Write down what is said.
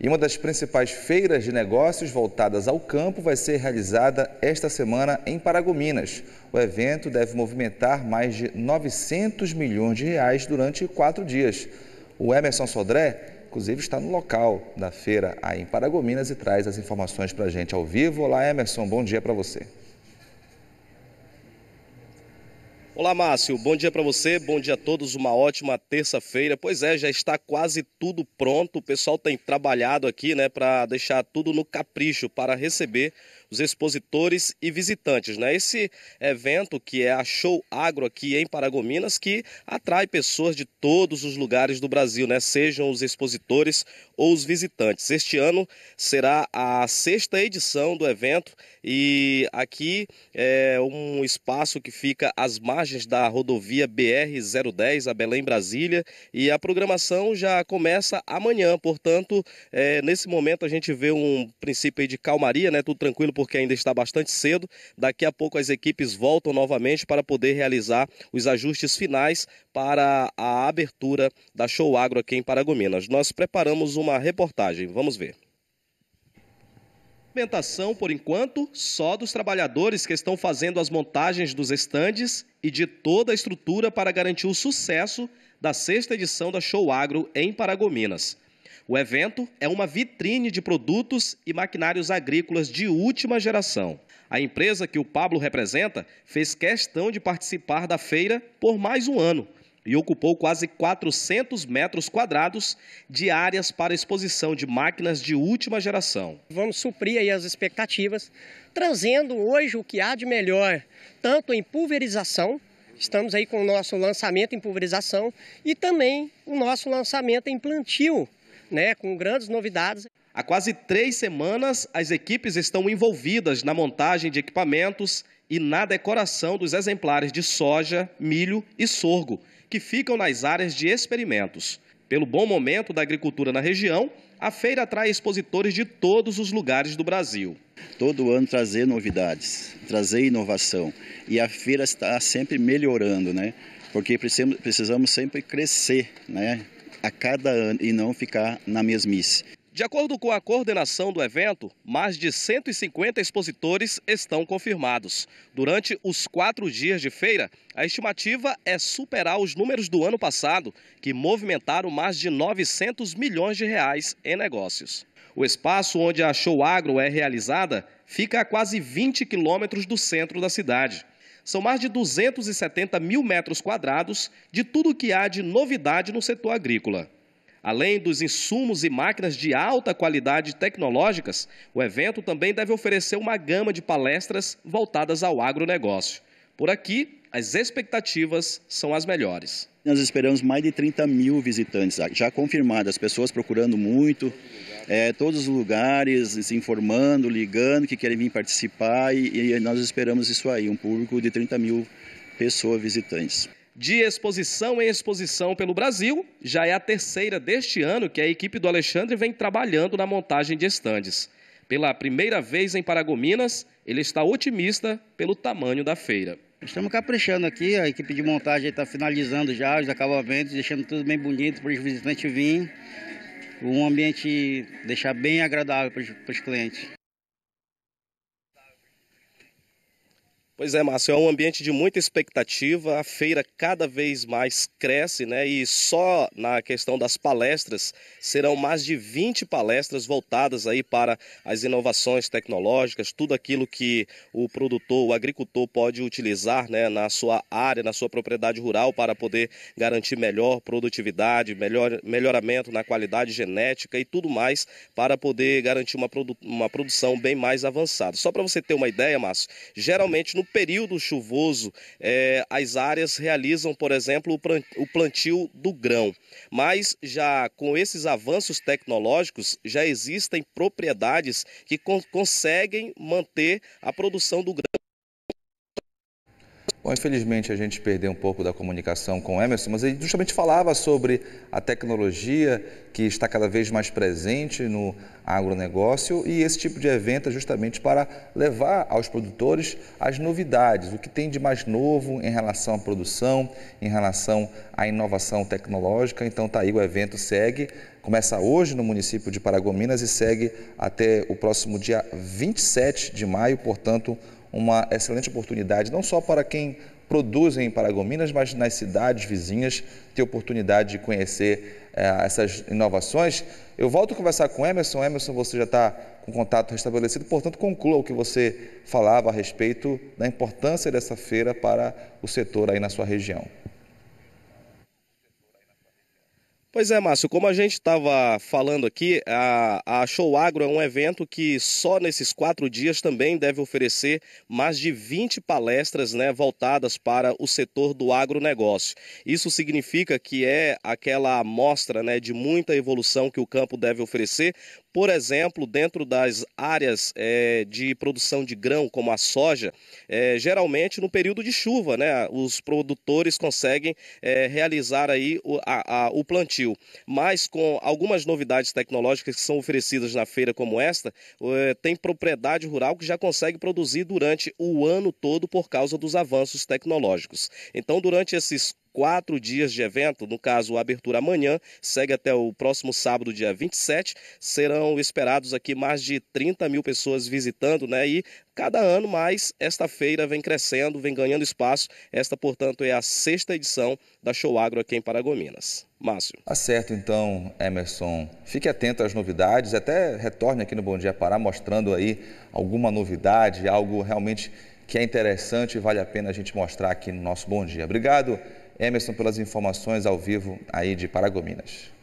E uma das principais feiras de negócios voltadas ao campo vai ser realizada esta semana em Paragominas. O evento deve movimentar mais de 900 milhões de reais durante quatro dias. O Emerson Sodré, inclusive, está no local da feira aí em Paragominas e traz as informações para a gente ao vivo. Olá, Emerson, bom dia para você. Olá, Márcio. Bom dia para você, bom dia a todos. Uma ótima terça-feira. Pois é, já está quase tudo pronto. O pessoal tem trabalhado aqui, né, para deixar tudo no capricho para receber os expositores e visitantes. Né? Esse evento que é a Show Agro aqui em Paragominas, que atrai pessoas de todos os lugares do Brasil, né? sejam os expositores ou os visitantes. Este ano será a sexta edição do evento e aqui é um espaço que fica às margens da rodovia BR-010, a Belém Brasília, e a programação já começa amanhã, portanto, é, nesse momento a gente vê um princípio de calmaria, né? tudo tranquilo porque ainda está bastante cedo. Daqui a pouco as equipes voltam novamente para poder realizar os ajustes finais para a abertura da Show Agro aqui em Paragominas. Nós preparamos uma reportagem, vamos ver movimentação, por enquanto, só dos trabalhadores que estão fazendo as montagens dos estandes e de toda a estrutura para garantir o sucesso da sexta edição da Show Agro em Paragominas. O evento é uma vitrine de produtos e maquinários agrícolas de última geração. A empresa que o Pablo representa fez questão de participar da feira por mais um ano e ocupou quase 400 metros quadrados de áreas para exposição de máquinas de última geração. Vamos suprir aí as expectativas, trazendo hoje o que há de melhor, tanto em pulverização, estamos aí com o nosso lançamento em pulverização, e também o nosso lançamento em plantio, né, com grandes novidades. Há quase três semanas, as equipes estão envolvidas na montagem de equipamentos e na decoração dos exemplares de soja, milho e sorgo, que ficam nas áreas de experimentos. Pelo bom momento da agricultura na região, a feira atrai expositores de todos os lugares do Brasil. Todo ano trazer novidades, trazer inovação. E a feira está sempre melhorando, né? Porque precisamos, precisamos sempre crescer, né? a cada ano e não ficar na mesmice. De acordo com a coordenação do evento, mais de 150 expositores estão confirmados. Durante os quatro dias de feira, a estimativa é superar os números do ano passado, que movimentaram mais de 900 milhões de reais em negócios. O espaço onde a Show Agro é realizada fica a quase 20 quilômetros do centro da cidade. São mais de 270 mil metros quadrados de tudo o que há de novidade no setor agrícola. Além dos insumos e máquinas de alta qualidade tecnológicas, o evento também deve oferecer uma gama de palestras voltadas ao agronegócio. Por aqui, as expectativas são as melhores. Nós esperamos mais de 30 mil visitantes já confirmados, pessoas procurando muito, é, todos os lugares, se informando, ligando que querem vir participar e, e nós esperamos isso aí, um público de 30 mil pessoas visitantes. De exposição em exposição pelo Brasil, já é a terceira deste ano que a equipe do Alexandre vem trabalhando na montagem de estandes. Pela primeira vez em Paragominas, ele está otimista pelo tamanho da feira. Estamos caprichando aqui, a equipe de montagem está finalizando já os acabamentos, deixando tudo bem bonito para os visitantes virem. Um ambiente deixar bem agradável para os, para os clientes. Pois é, Márcio, é um ambiente de muita expectativa. A feira cada vez mais cresce, né? E só na questão das palestras serão mais de 20 palestras voltadas aí para as inovações tecnológicas, tudo aquilo que o produtor, o agricultor pode utilizar, né, na sua área, na sua propriedade rural para poder garantir melhor produtividade, melhor melhoramento na qualidade genética e tudo mais para poder garantir uma, produ uma produção bem mais avançada. Só para você ter uma ideia, Márcio, geralmente no período chuvoso, é, as áreas realizam, por exemplo, o plantio do grão. Mas já com esses avanços tecnológicos, já existem propriedades que con conseguem manter a produção do grão Bom, infelizmente a gente perdeu um pouco da comunicação com o Emerson, mas ele justamente falava sobre a tecnologia que está cada vez mais presente no agronegócio e esse tipo de evento é justamente para levar aos produtores as novidades, o que tem de mais novo em relação à produção, em relação à inovação tecnológica. Então, está aí o evento segue começa hoje no município de Paragominas e segue até o próximo dia 27 de maio, portanto, uma excelente oportunidade, não só para quem produzem em Paragominas, mas nas cidades vizinhas, ter oportunidade de conhecer eh, essas inovações. Eu volto a conversar com Emerson. Emerson, você já está com contato restabelecido, portanto, conclua o que você falava a respeito da importância dessa feira para o setor aí na sua região. Pois é, Márcio, como a gente estava falando aqui, a, a Show Agro é um evento que só nesses quatro dias também deve oferecer mais de 20 palestras né, voltadas para o setor do agronegócio. Isso significa que é aquela amostra né, de muita evolução que o campo deve oferecer por exemplo, dentro das áreas é, de produção de grão, como a soja, é, geralmente no período de chuva, né, os produtores conseguem é, realizar aí o, a, a, o plantio. Mas com algumas novidades tecnológicas que são oferecidas na feira como esta, tem propriedade rural que já consegue produzir durante o ano todo por causa dos avanços tecnológicos. Então, durante esses quatro dias de evento, no caso, a abertura amanhã, segue até o próximo sábado, dia 27. Serão esperados aqui mais de 30 mil pessoas visitando, né? E cada ano mais esta feira vem crescendo, vem ganhando espaço. Esta, portanto, é a sexta edição da Show Agro aqui em Paragominas. Márcio. Tá certo, então, Emerson. Fique atento às novidades, até retorne aqui no Bom Dia Pará mostrando aí alguma novidade, algo realmente que é interessante e vale a pena a gente mostrar aqui no nosso Bom Dia. Obrigado. Emerson, pelas informações ao vivo aí de Paragominas.